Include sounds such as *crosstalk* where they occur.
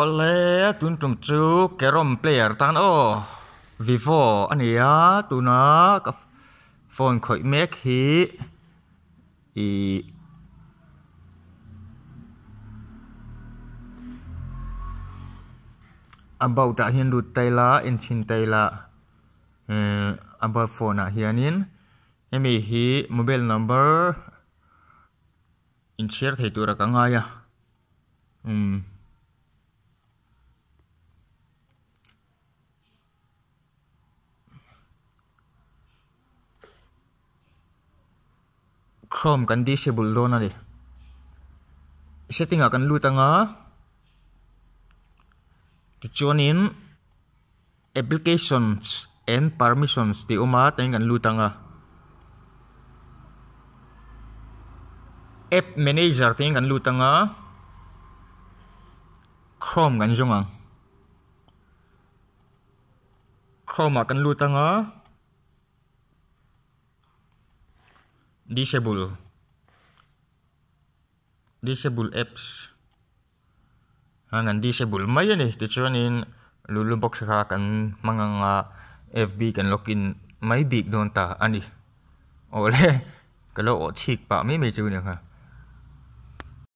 ô lẽ tuần trùng chú cái rom player tan ô vivo anh ấy á tụi cái phone khởi mét hí ý about ta hiền đút tay là in chin tay là ờ, about phone à hiền em hí mobile number in share thấy tụi ra cả ngay à um chrome kan disable lawn ani setting a kan lut anga chọn in, applications and permissions thì ti uma teng kan lut anga app manager teng kan lut anga chrome kan zunga chrome kan lut anga disable disable apps hangan disable may yan eh tichuanin eh. lulubok sa kan mga nga FB kan login may big doon ta ani ole *laughs* kalo otik pa mi mi chu ne ha